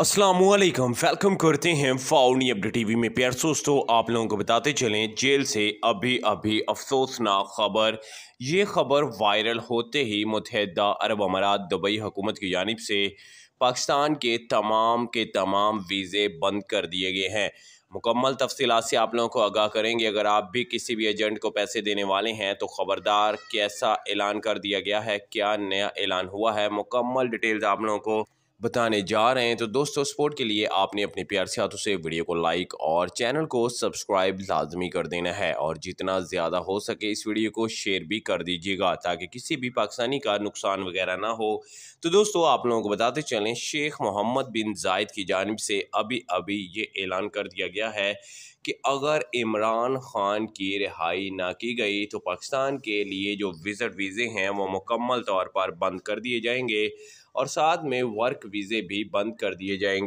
असलकम वेलकम करते हैं फाउनी टी टीवी में प्यार दोस्तों आप लोगों को बताते चलें जेल से अभी अभी अफसोसनाक खबर ये खबर वायरल होते ही मुतहदा अरब अमारात दुबई हुकूमत की जानब से पाकिस्तान के तमाम के तमाम वीज़े बंद कर दिए गए हैं मुकम्मल तफसी से आप लोगों को आगाह करेंगे अगर आप भी किसी भी एजेंट को पैसे देने वाले हैं तो ख़बरदार कैसा ऐलान कर दिया गया है क्या नया ऐलान हुआ है मुकम्मल डिटेल्स आप लोगों को बताने जा रहे हैं तो दोस्तों सपोर्ट के लिए आपने अपने प्यार से हाथों से वीडियो को लाइक और चैनल को सब्सक्राइब लाजमी कर देना है और जितना ज़्यादा हो सके इस वीडियो को शेयर भी कर दीजिएगा ताकि किसी भी पाकिस्तानी का नुकसान वगैरह ना हो तो दोस्तों आप लोगों को बताते चलें शेख मोहम्मद बिन जायद की जानब से अभी अभी ये ऐलान कर दिया गया है कि अगर इमरान खान की रिहाई ना की गई तो पाकिस्तान के लिए जो विज़ट वीज़े हैं वो मुकम्मल तौर पर बंद कर दिए जाएंगे और साथ में वर्क वीज़े भी बंद कर दिए जाएंगे